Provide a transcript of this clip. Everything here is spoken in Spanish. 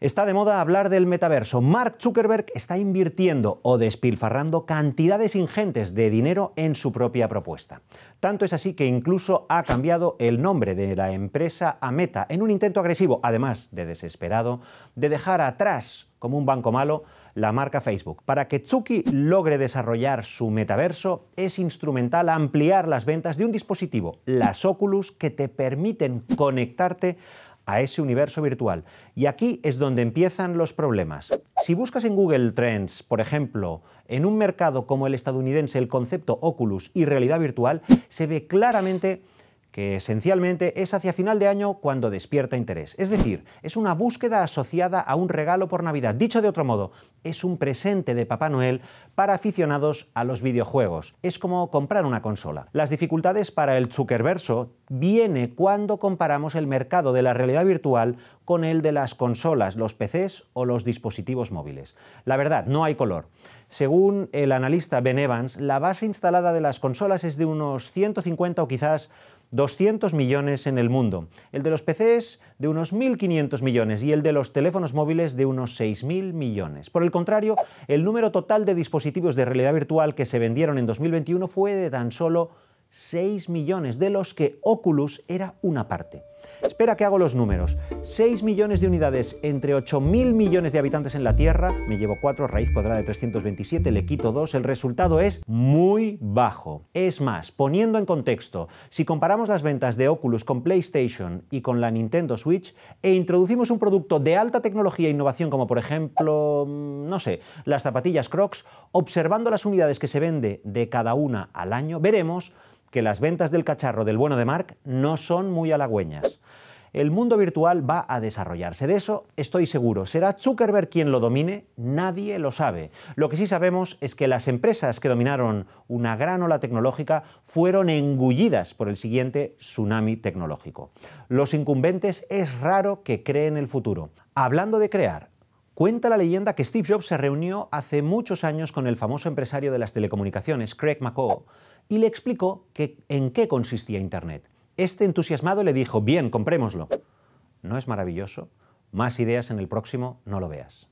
Está de moda hablar del metaverso. Mark Zuckerberg está invirtiendo o despilfarrando cantidades ingentes de dinero en su propia propuesta. Tanto es así que incluso ha cambiado el nombre de la empresa a Meta en un intento agresivo, además de desesperado, de dejar atrás, como un banco malo, la marca Facebook. Para que Tsuki logre desarrollar su metaverso, es instrumental ampliar las ventas de un dispositivo, las Oculus, que te permiten conectarte a ese universo virtual. Y aquí es donde empiezan los problemas. Si buscas en Google Trends, por ejemplo, en un mercado como el estadounidense el concepto Oculus y realidad virtual, se ve claramente que esencialmente es hacia final de año cuando despierta interés. Es decir, es una búsqueda asociada a un regalo por Navidad. Dicho de otro modo, es un presente de Papá Noel para aficionados a los videojuegos. Es como comprar una consola. Las dificultades para el Zuckerverso viene cuando comparamos el mercado de la realidad virtual con el de las consolas, los PCs o los dispositivos móviles. La verdad, no hay color. Según el analista Ben Evans, la base instalada de las consolas es de unos 150 o quizás 200 millones en el mundo, el de los PCs de unos 1.500 millones y el de los teléfonos móviles de unos 6.000 millones. Por el contrario, el número total de dispositivos de realidad virtual que se vendieron en 2021 fue de tan solo 6 millones, de los que Oculus era una parte. Espera que hago los números. 6 millones de unidades entre 8.000 millones de habitantes en la Tierra, me llevo 4, raíz cuadrada de 327, le quito 2, el resultado es muy bajo. Es más, poniendo en contexto, si comparamos las ventas de Oculus con PlayStation y con la Nintendo Switch, e introducimos un producto de alta tecnología e innovación como por ejemplo, mm, no sé, las zapatillas Crocs, observando las unidades que se vende de cada una al año, veremos que las ventas del cacharro del bueno de Mark no son muy halagüeñas. El mundo virtual va a desarrollarse, de eso estoy seguro. ¿Será Zuckerberg quien lo domine? Nadie lo sabe. Lo que sí sabemos es que las empresas que dominaron una gran ola tecnológica fueron engullidas por el siguiente tsunami tecnológico. Los incumbentes es raro que creen el futuro. Hablando de crear, Cuenta la leyenda que Steve Jobs se reunió hace muchos años con el famoso empresario de las telecomunicaciones, Craig McCaw, y le explicó que, en qué consistía Internet. Este entusiasmado le dijo, bien, comprémoslo. ¿No es maravilloso? Más ideas en el próximo, no lo veas.